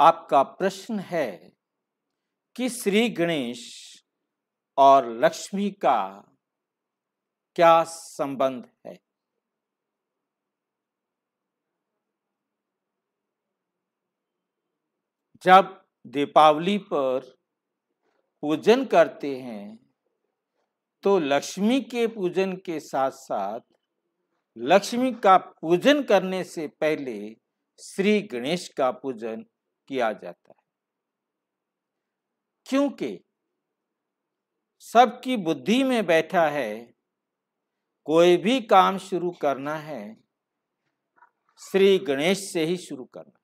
आपका प्रश्न है कि श्री गणेश और लक्ष्मी का क्या संबंध है जब दीपावली पर पूजन करते हैं तो लक्ष्मी के पूजन के साथ साथ लक्ष्मी का पूजन करने से पहले श्री गणेश का पूजन किया जाता है क्योंकि सबकी बुद्धि में बैठा है कोई भी काम शुरू करना है श्री गणेश से ही शुरू करना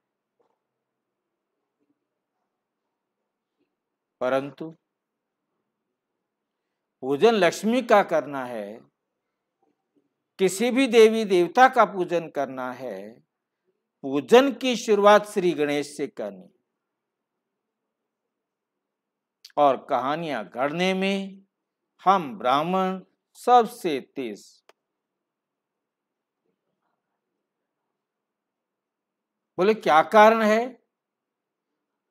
परंतु पूजन लक्ष्मी का करना है किसी भी देवी देवता का पूजन करना है पूजन की शुरुआत श्री गणेश से करनी और कहानियां गढ़ने में हम ब्राह्मण सबसे तेज बोले क्या कारण है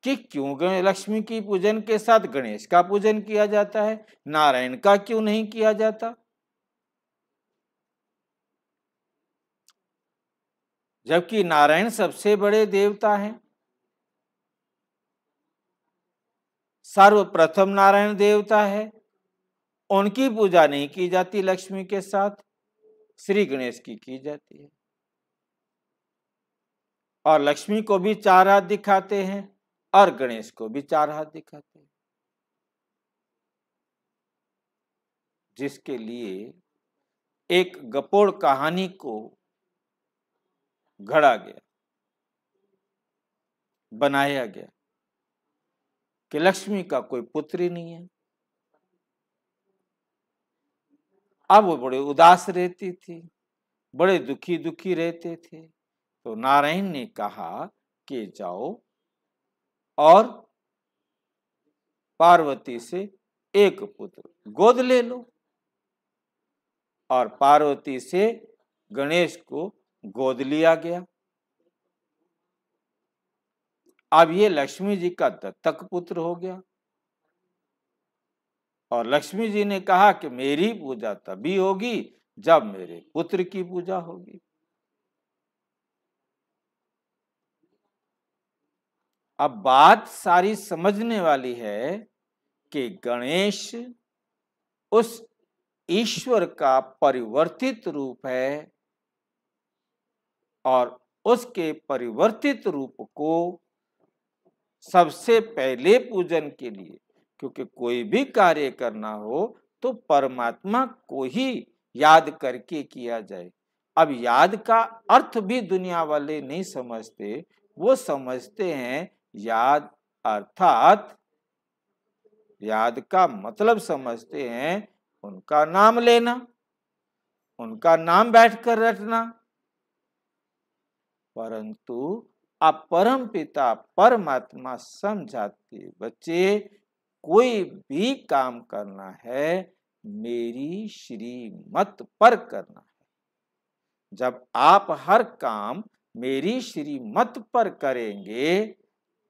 कि क्यों लक्ष्मी की पूजन के साथ गणेश का पूजन किया जाता है नारायण का क्यों नहीं किया जाता जबकि नारायण सबसे बड़े देवता हैं सर्वप्रथम नारायण देवता है उनकी पूजा नहीं की जाती लक्ष्मी के साथ श्री गणेश की की जाती है और लक्ष्मी को भी चार हाथ दिखाते हैं और गणेश को भी चार हाथ दिखाते हैं जिसके लिए एक गपोड़ कहानी को घड़ा गया बनाया गया कि लक्ष्मी का कोई पुत्र नहीं है अब वो बड़े उदास रहती थी बड़े दुखी दुखी रहते थे तो नारायण ने कहा कि जाओ और पार्वती से एक पुत्र गोद ले लो और पार्वती से गणेश को गोद लिया गया अब ये लक्ष्मी जी का दत्तक पुत्र हो गया और लक्ष्मी जी ने कहा कि मेरी पूजा तभी होगी जब मेरे पुत्र की पूजा होगी अब बात सारी समझने वाली है कि गणेश उस ईश्वर का परिवर्तित रूप है और उसके परिवर्तित रूप को सबसे पहले पूजन के लिए क्योंकि कोई भी कार्य करना हो तो परमात्मा को ही याद करके किया जाए अब याद का अर्थ भी दुनिया वाले नहीं समझते वो समझते हैं याद अर्थात याद का मतलब समझते हैं उनका नाम लेना उनका नाम बैठ कर रटना परंतु आप परम पिता परमात्मा समझाते बच्चे कोई भी काम करना है मेरी श्रीमत पर करना है जब आप हर काम मेरी श्रीमत पर करेंगे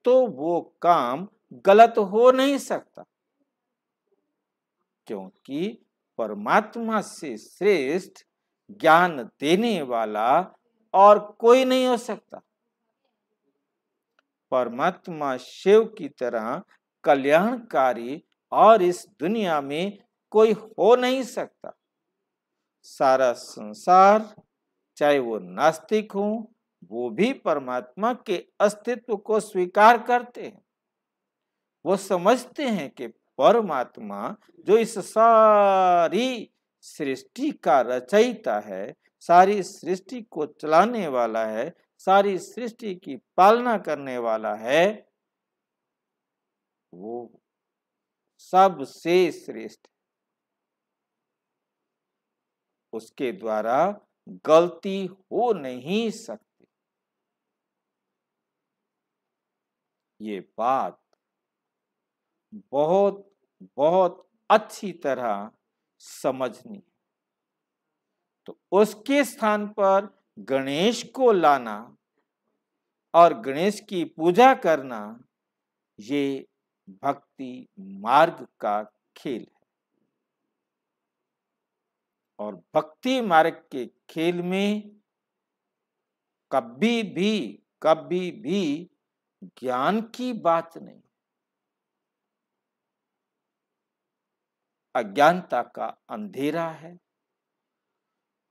तो वो काम गलत हो नहीं सकता क्योंकि परमात्मा से श्रेष्ठ ज्ञान देने वाला और कोई नहीं हो सकता परमात्मा शिव की तरह कल्याणकारी और इस दुनिया में कोई हो नहीं सकता सारा संसार चाहे वो नास्तिक हो वो भी परमात्मा के अस्तित्व को स्वीकार करते हैं वो समझते हैं कि परमात्मा जो इस सारी सृष्टि का रचयिता है सारी सृष्टि को चलाने वाला है सारी सृष्टि की पालना करने वाला है वो सबसे श्रेष्ठ उसके द्वारा गलती हो नहीं सकती ये बात बहुत बहुत अच्छी तरह समझनी है तो उसके स्थान पर गणेश को लाना और गणेश की पूजा करना ये भक्ति मार्ग का खेल है और भक्ति मार्ग के खेल में कभी भी कभी भी ज्ञान की बात नहीं अज्ञानता का अंधेरा है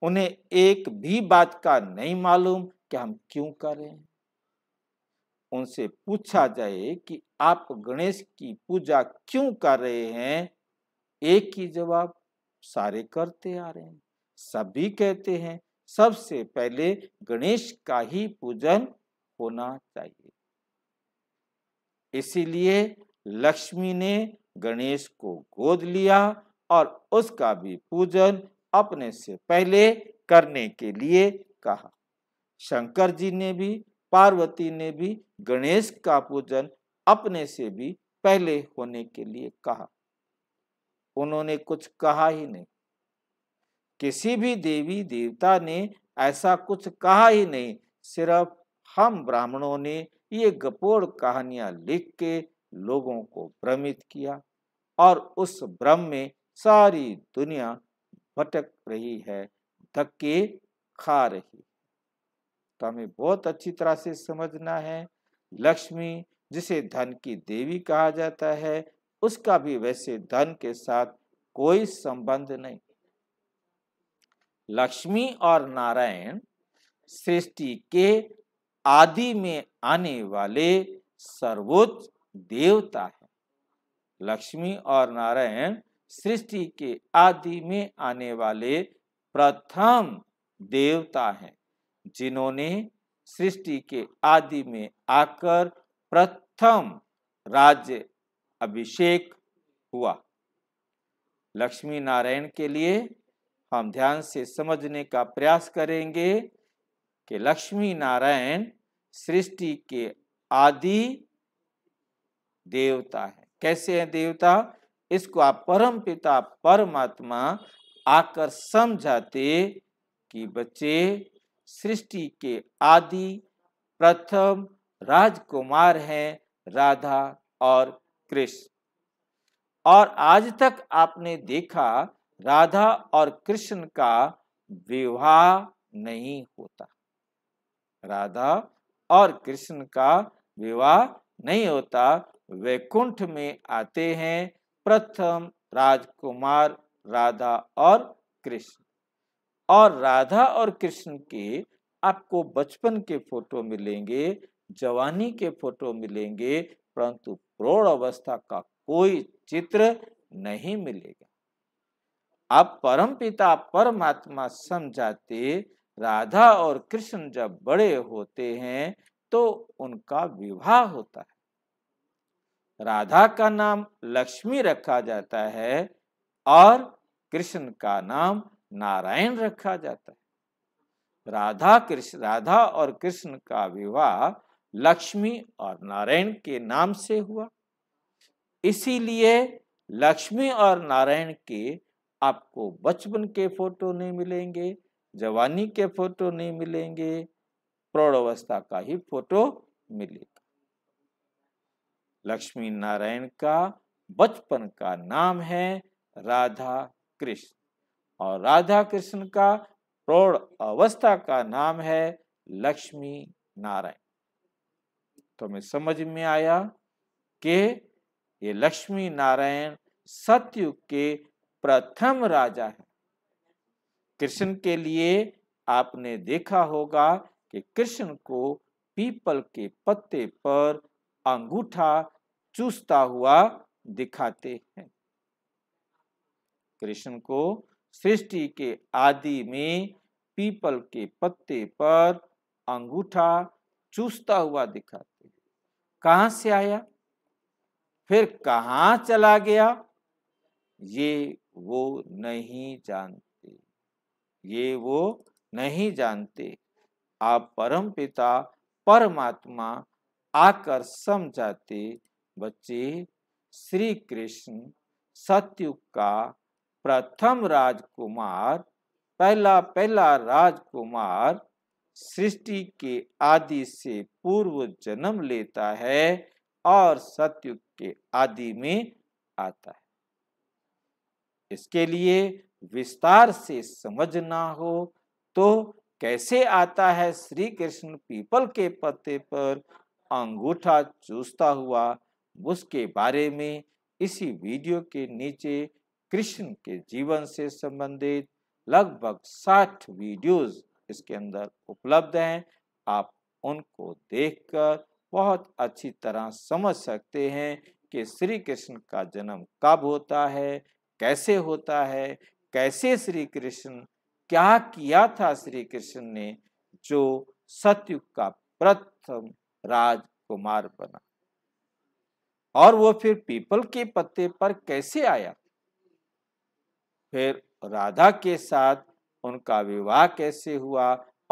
उन्हें एक भी बात का नहीं मालूम कि हम क्यों करें उनसे पूछा जाए कि आप गणेश की पूजा क्यों कर रहे हैं एक ही जवाब सारे करते आ रहे हैं सभी कहते हैं सबसे पहले गणेश का ही पूजन होना चाहिए इसीलिए लक्ष्मी ने गणेश को गोद लिया और उसका भी पूजन अपने से पहले करने के लिए कहा शंकर जी ने भी पार्वती ने भी गणेश का पूजन अपने से भी पहले होने के लिए कहा उन्होंने कुछ कहा ही नहीं किसी भी देवी देवता ने ऐसा कुछ कहा ही नहीं सिर्फ हम ब्राह्मणों ने ये गपोड़ कहानियां लिख के लोगों को भ्रमित किया और उस भ्रम में सारी दुनिया भटक रही है धक्के खा रही तो हमें बहुत अच्छी तरह से समझना है लक्ष्मी जिसे धन की देवी कहा जाता है उसका भी वैसे धन के साथ कोई संबंध नहीं लक्ष्मी और नारायण सृष्टि के आदि में आने वाले सर्वोच्च देवता है लक्ष्मी और नारायण सृष्टि के आदि में आने वाले प्रथम देवता हैं जिन्होंने सृष्टि के आदि में आकर प्रथम राज्य अभिषेक हुआ लक्ष्मी नारायण के लिए हम ध्यान से समझने का प्रयास करेंगे कि लक्ष्मी नारायण सृष्टि के आदि देवता है कैसे हैं देवता इसको आप परम पिता परमात्मा आकर समझाते कि बच्चे सृष्टि के आदि प्रथम राजकुमार हैं राधा और कृष्ण और आज तक आपने देखा राधा और कृष्ण का विवाह नहीं होता राधा और कृष्ण का विवाह नहीं होता वैकुंठ में आते हैं प्रथम राजकुमार राधा और कृष्ण और राधा और कृष्ण के आपको बचपन के फोटो मिलेंगे जवानी के फोटो मिलेंगे परंतु प्रौढ़ अवस्था का कोई चित्र नहीं मिलेगा आप परम पिता परमात्मा समझाते राधा और कृष्ण जब बड़े होते हैं तो उनका विवाह होता है राधा का नाम लक्ष्मी रखा जाता है और कृष्ण का नाम नारायण रखा जाता है राधा कृष्ण राधा और कृष्ण का विवाह लक्ष्मी और नारायण के नाम से हुआ इसीलिए लक्ष्मी और नारायण के आपको बचपन के फोटो नहीं मिलेंगे जवानी के फोटो नहीं मिलेंगे प्रौढ़वस्था का ही फोटो मिलेगा लक्ष्मी नारायण का बचपन का नाम है राधा कृष्ण और राधा कृष्ण का प्रौढ़ अवस्था का नाम है लक्ष्मी नारायण तो हमें समझ में आया कि ये लक्ष्मी नारायण सतयुग के प्रथम राजा है कृष्ण के लिए आपने देखा होगा कि कृष्ण को पीपल के पत्ते पर अंगूठा चूसता हुआ दिखाते हैं कृष्ण को सृष्टि के आदि में पीपल के पत्ते पर अंगूठा चूसता हुआ दिखाते कहां से आया फिर कहां चला गया ये वो नहीं जानते ये वो नहीं जानते आप परमपिता परमात्मा आकर समझाते बच्चे श्री कृष्ण सत्युग का प्रथम राजकुमार पहला पहला राजकुमार सृष्टि के आदि से पूर्व जन्म लेता है और सत्युग के आदि में आता है इसके लिए विस्तार से समझना हो तो कैसे आता है श्री कृष्ण पीपल के पत्ते पर अंगूठा चूसता हुआ उसके बारे में इसी वीडियो के नीचे कृष्ण के जीवन से संबंधित लगभग 60 वीडियोस इसके अंदर उपलब्ध हैं आप उनको देखकर बहुत अच्छी तरह समझ सकते हैं कि श्री कृष्ण का जन्म कब होता है कैसे होता है कैसे श्री कृष्ण क्या किया था श्री कृष्ण ने जो सत्युग का प्रथम राजकुमार बना और वो फिर पीपल के पत्ते पर कैसे आया फिर राधा के साथ उनका विवाह कैसे हुआ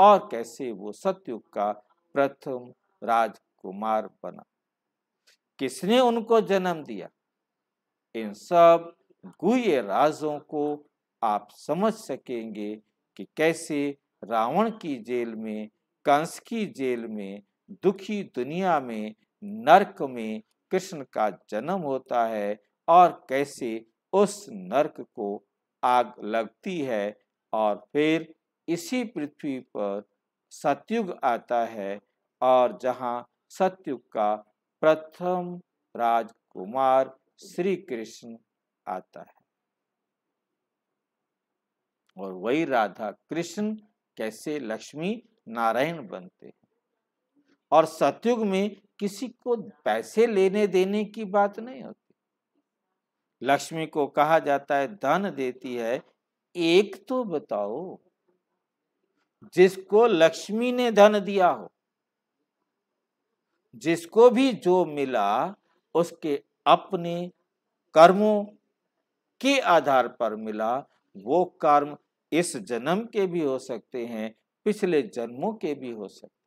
और कैसे वो सतयुग का प्रथम राजकुमार बना किसने उनको जन्म दिया इन सब गुह्य राजों को आप समझ सकेंगे कि कैसे रावण की जेल में कंस की जेल में दुखी दुनिया में नरक में कृष्ण का जन्म होता है और कैसे उस नरक को आग लगती है और फिर इसी पृथ्वी पर सतयुग आता है और जहाँ सतयुग का प्रथम राजकुमार श्री कृष्ण आता है और वही राधा कृष्ण कैसे लक्ष्मी नारायण बनते हैं और सतयुग में किसी को पैसे लेने देने की बात नहीं होती लक्ष्मी को कहा जाता है धन देती है एक तो बताओ जिसको लक्ष्मी ने धन दिया हो जिसको भी जो मिला उसके अपने कर्मों के आधार पर मिला वो कर्म इस जन्म के भी हो सकते हैं पिछले जन्मों के भी हो सकते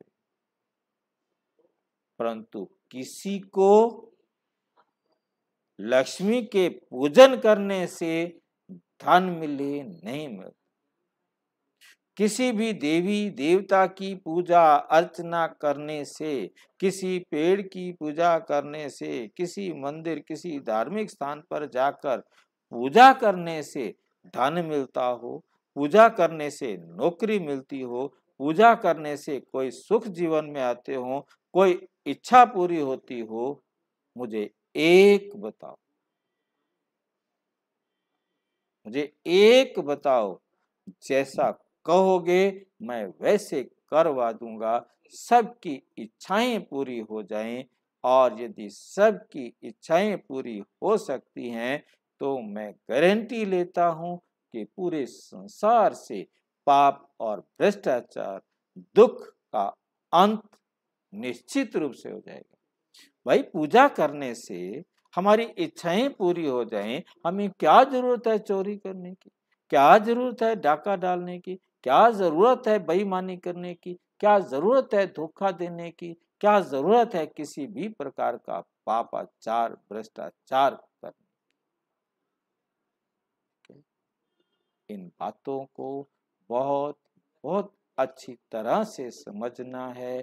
परंतु किसी को लक्ष्मी के पूजन करने से धन मिले नहीं मिलता किसी भी देवी देवता की पूजा अर्चना करने से किसी पेड़ की पूजा करने से किसी मंदिर किसी धार्मिक स्थान पर जाकर पूजा करने से धन मिलता हो पूजा करने से नौकरी मिलती हो पूजा करने से कोई सुख जीवन में आते हो कोई इच्छा पूरी होती हो मुझे एक बताओ मुझे एक बताओ जैसा कहोगे मैं वैसे करवा दूंगा सबकी इच्छाएं पूरी हो जाएं और यदि सबकी इच्छाएं पूरी हो सकती हैं तो मैं गारंटी लेता हूं कि पूरे संसार से पाप और भ्रष्टाचार दुख का अंत निश्चित रूप से हो जाएगा भाई पूजा करने से हमारी इच्छाएं पूरी हो जाएं हमें क्या जरूरत है चोरी करने की क्या जरूरत है डाका डालने की क्या जरूरत है बेईमानी करने की क्या जरूरत है धोखा देने की क्या जरूरत है किसी भी प्रकार का पापाचार भ्रष्टाचार करने की इन बातों को बहुत बहुत अच्छी तरह से समझना है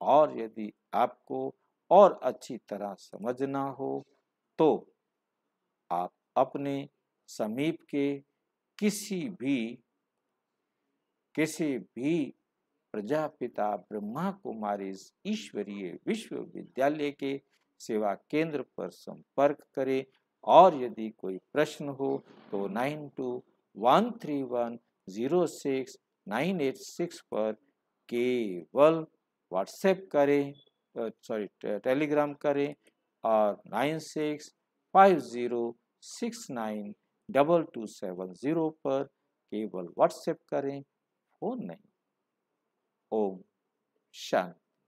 और यदि आपको और अच्छी तरह समझना हो तो आप अपने समीप के किसी भी किसी भी प्रजापिता ब्रह्मा कुमारी ईश्वरीय विश्वविद्यालय के सेवा केंद्र पर संपर्क करें और यदि कोई प्रश्न हो तो nine two one three one zero six nine eight six पर केवल व्हाट्सएप करें सॉरी टेलीग्राम करें और nine six five zero six nine double two seven zero पर केवल व्हाट्सएप करें फ़ोन नहीं ओम शांति